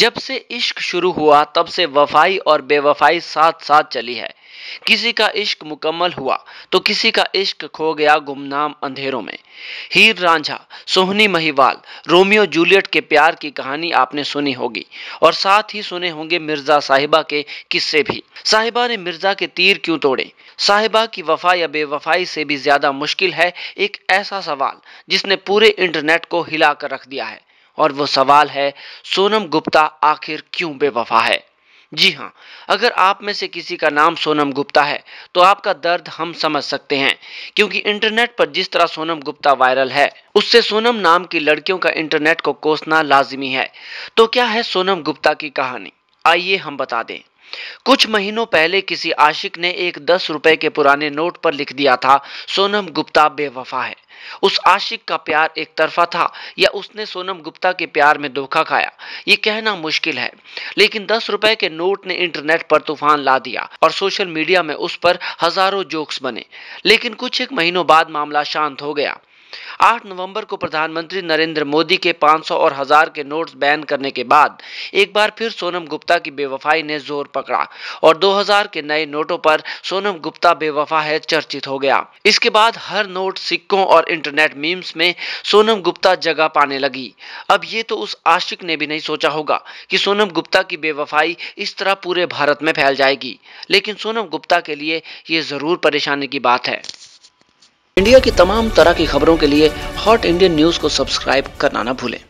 जब से इश्क शुरू हुआ तब से वफाई और बेवफाई साथ साथ चली है किसी का इश्क मुकम्मल हुआ तो किसी का इश्क खो गया गुमनाम अंधेरों में हीर रांझा सोहनी महिवाल रोमियो जूलियट के प्यार की कहानी आपने सुनी होगी और साथ ही सुने होंगे मिर्जा साहिबा के किस्से भी साहिबा ने मिर्जा के तीर क्यों तोड़े साहिबा की वफा या बेवफाई से भी ज्यादा मुश्किल है एक ऐसा सवाल जिसने पूरे इंटरनेट को हिला कर रख दिया है और वो सवाल है सोनम गुप्ता आखिर क्यों बेवफा है जी हाँ अगर आप में से किसी का नाम सोनम गुप्ता है तो आपका दर्द हम समझ सकते हैं क्योंकि इंटरनेट पर जिस तरह सोनम गुप्ता वायरल है उससे सोनम नाम की लड़कियों का इंटरनेट को कोसना लाजिमी है तो क्या है सोनम गुप्ता की कहानी आइए हम बता दें कुछ महीनों पहले किसी आशिक ने एक दस रुपए के पुराने नोट पर लिख दिया था सोनम गुप्ता बेवफा है उस आशिक का प्यार एक तरफा था या उसने सोनम गुप्ता के प्यार में धोखा खाया ये कहना मुश्किल है लेकिन दस रुपए के नोट ने इंटरनेट पर तूफान ला दिया और सोशल मीडिया में उस पर हजारों जोक्स बने लेकिन कुछ एक महीनों बाद मामला शांत हो गया 8 नवंबर को प्रधानमंत्री नरेंद्र मोदी के 500 और हजार के नोट्स बैन करने के बाद एक बार फिर सोनम गुप्ता की बेवफाई ने जोर पकड़ा और 2000 के नए नोटों पर सोनम गुप्ता बेवफा है चर्चित हो गया इसके बाद हर नोट सिक्कों और इंटरनेट मीम्स में सोनम गुप्ता जगह पाने लगी अब ये तो उस आशिक ने भी नहीं सोचा होगा कि सोनम गुप्ता की बेवफाई इस तरह पूरे भारत में फैल जाएगी लेकिन सोनम गुप्ता के लिए ये जरूर परेशानी की बात है इंडिया की तमाम तरह की खबरों के लिए हॉट इंडियन न्यूज को सब्सक्राइब करना ना भूलें